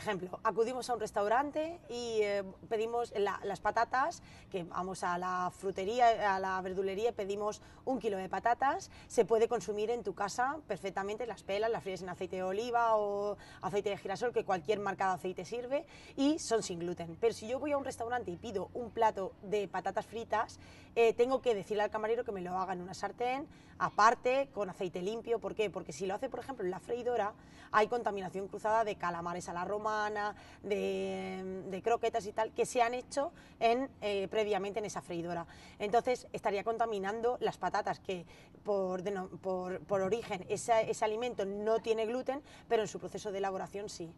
Ejemplo, acudimos a un restaurante y eh, pedimos las patatas, que vamos a la frutería, a la verdulería, pedimos un kilo de patatas. Se puede consumir en tu casa perfectamente, las pelas, las fríes en aceite de oliva o aceite de girasol, que cualquier marca de aceite sirve, y son sin gluten. Pero si yo voy a un restaurante y pido un plato de patatas fritas, eh, tengo que decirle al camarero que me lo haga en una sartén, aparte, con aceite limpio. ¿Por qué? Porque si lo hace, por ejemplo, en la freidora, hay contaminación cruzada de calamares a la romana, de, croquetas y tal, que se han hecho en, eh, previamente en esa freidora. Entonces estaría contaminando las patatas, que por, origen ese alimento no tiene gluten, pero en su proceso de elaboración sí.